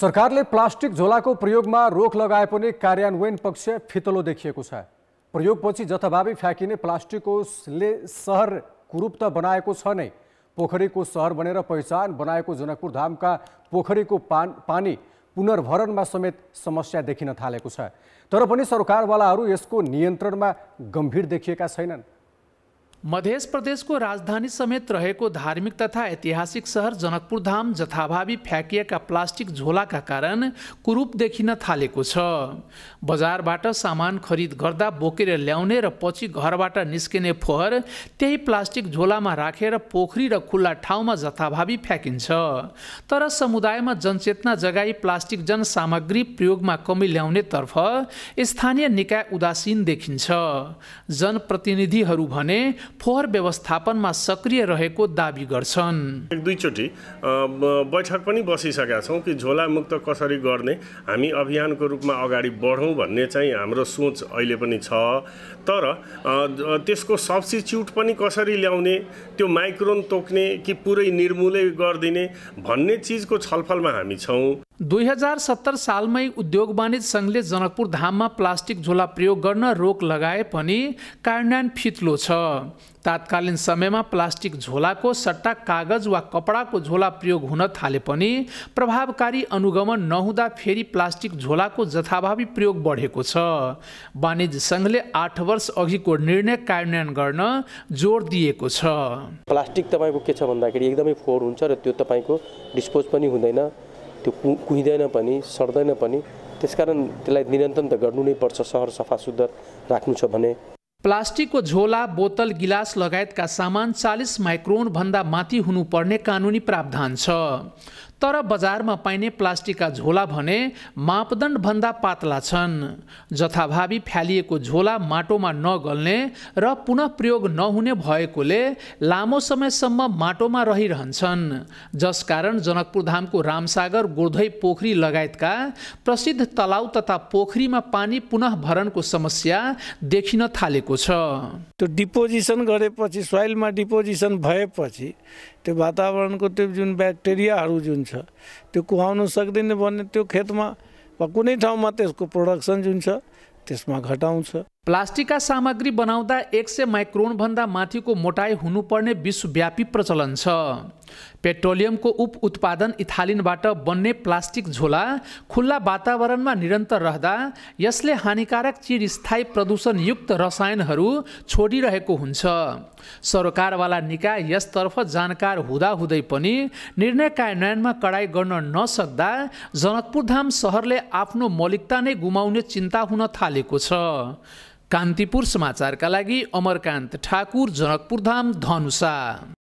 सरकारले प्लास्टिक झोलाको प्रयोगमा रोक लगाए पनि कार्यान्वयन पक्ष फितलो देखिएको छ प्रयोगपछि जथाभावी फ्याँकिने प्लास्टिककोले सहर कुरूप्त बनाएको छ नै पोखरीको सहर बनेर पहिचान बनाएको जनकपुरधामका पोखरीको पान पानी पुनर्भरणमा समेत समस्या देखिन थालेको छ तर पनि सरकारवालाहरू यसको नियन्त्रणमा गम्भीर देखिएका छैनन् मधेस प्रदेशको राजधानी समेत रहेको धार्मिक तथा ऐतिहासिक सहर जनकपुरधाम जथाभावी फ्याँकिएका प्लास्टिक झोलाका कारण कुरूप देखिन थालेको छ बजारबाट सामान खरिद गर्दा बोकेर ल्याउने र पछि घरबाट निस्किने फोहर त्यही प्लास्टिक झोलामा राखेर रा पोखरी र खुल्ला ठाउँमा जथाभावी फ्याँकिन्छ तर समुदायमा जनचेतना जगाई प्लास्टिक जन सामग्री प्रयोगमा कमी ल्याउनेतर्फ स्थानीय निकाय उदासीन देखिन्छ जनप्रतिनिधिहरू भने फोहोर व्यवस्थापनमा सक्रिय रहेको दावी गर्छन् एक दुईचोटि बैठक पनि बसिसकेका छौँ कि झोलामुक्त कसरी गर्ने हामी अभियानको रूपमा अगाडि बढौँ भन्ने चाहिँ हाम्रो सोच अहिले पनि छ तर त्यसको सब्सिच्युट पनि कसरी ल्याउने त्यो माइक्रोन तोक्ने कि पुरै निर्मूलै गरिदिने भन्ने चिजको छलफलमा हामी छौँ दुई हजार सत्तर सालमै उद्योग वाणिज्य सङ्घले जनकपुर धाममा प्लास्टिक झोला प्रयोग गर्न रोक लगाए पनि कार्यान्वयन फित्लो छ तात्कालीन समयमा प्लास्टिक झोलाको सट्टा कागज वा कपडाको झोला प्रयोग हुन थाले पनि प्रभावकारी अनुगमन नहुँदा फेरि प्लास्टिक झोलाको जथाभावी प्रयोग बढेको छ वाणिज्य सङ्घले आठ वर्ष अघिको निर्णय कार्यान्वयन गर्न जोड दिएको छ प्लास्टिक तपाईँको के छ भन्दाखेरि एकदमै फोहोर हुन्छ र त्यो तपाईँको डिस्पोज पनि हुँदैन त्यो कु कुहिँदैन पनि सर्दैन पनि त्यसकारण त्यसलाई निरन्तर त गर्नु नै पर्छ सहर सफा सुधार राख्नु छ भने प्लास्टिकको झोला बोतल गिलास लगायतका सामान चालिस माइक्रोनभन्दा माथि हुनुपर्ने कानुनी प्रावधान छ तर बजारमा पाइने प्लास्टिकका झोला भने मापदण्डभन्दा पातला छन् जथाभावी फ्यालिएको झोला माटोमा नगल्ने र पुनः प्रयोग नहुने भएकोले लामो समयसम्म माटोमा रहिरहन्छन् जसकारण जनकपुरधामको रामसागर गोर्धै पोखरी लगायतका प्रसिद्ध तलाउ तथा पोखरीमा पानी पुनः भरणको समस्या देखिन थालेको छ त्यो डिपोजिसन गरेपछि सोइलमा डिपोजिसन भएपछि त्यो वातावरणको त्यो जुन ब्याक्टेरियाहरू जुन छ त्यो कुहाउनु सक्दैन भने त्यो खेतमा वा कुनै ठाउँमा त्यसको प्रोडक्सन जुन छ त्यसमा घटाउँछ प्लास्टिकका सामग्री बनाउँदा एक सय माइक्रोनभन्दा माथिको मोटाइ हुनुपर्ने विश्वव्यापी प्रचलन छ पेट्रोलियमको उप उत्पादन इथालिनबाट बन्ने प्लास्टिक झोला खुल्ला वातावरणमा निरन्तर रहँदा यसले हानिकारक चिरस्थायी प्रदूषणयुक्त रसायनहरू छोडिरहेको हुन्छ सरकारवाला निकाय यसतर्फ जानकार हुँदाहुँदै पनि निर्णय कार्यान्वयनमा कडाइ गर्न नसक्दा जनकपुरधाम सहरले आफ्नो मौलिकता नै गुमाउने चिन्ता हुन थालेको छ कान्तिपुर समाचारका लागि अमरकान्त ठाकुर जनकपुरधाम धनुषा